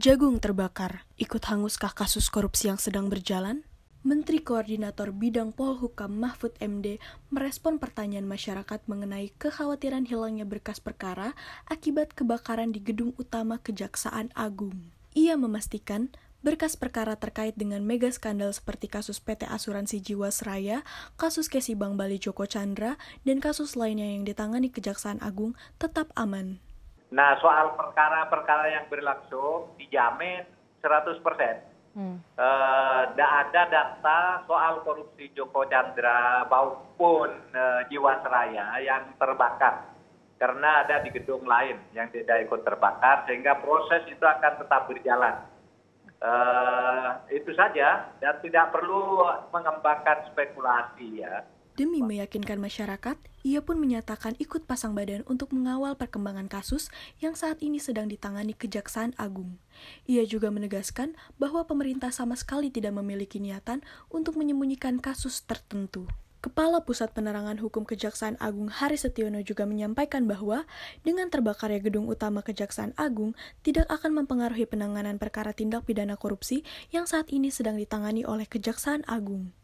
Jagung terbakar, ikut hanguskah kasus korupsi yang sedang berjalan? Menteri Koordinator Bidang Polhukam Mahfud MD merespon pertanyaan masyarakat mengenai kekhawatiran hilangnya berkas perkara akibat kebakaran di gedung utama Kejaksaan Agung. Ia memastikan berkas perkara terkait dengan mega skandal seperti kasus PT Asuransi Jiwasraya, kasus Kesibang Bali Joko Chandra, dan kasus lainnya yang ditangani Kejaksaan Agung tetap aman nah soal perkara perkara yang berlangsung dijamin 100 persen tidak hmm. Eh, ada data soal korupsi Joko Chandra maupun uh, Jiwasraya yang terbakar karena ada di gedung lain yang tidak ikut terbakar sehingga proses itu akan tetap berjalan. Uh, itu saja dan tidak perlu mengembangkan spekulasi ya. Demi meyakinkan masyarakat, ia pun menyatakan ikut pasang badan untuk mengawal perkembangan kasus yang saat ini sedang ditangani Kejaksaan Agung. Ia juga menegaskan bahwa pemerintah sama sekali tidak memiliki niatan untuk menyembunyikan kasus tertentu. Kepala Pusat Penerangan Hukum Kejaksaan Agung Hari Setiono juga menyampaikan bahwa dengan terbakarnya gedung utama Kejaksaan Agung tidak akan mempengaruhi penanganan perkara tindak pidana korupsi yang saat ini sedang ditangani oleh Kejaksaan Agung.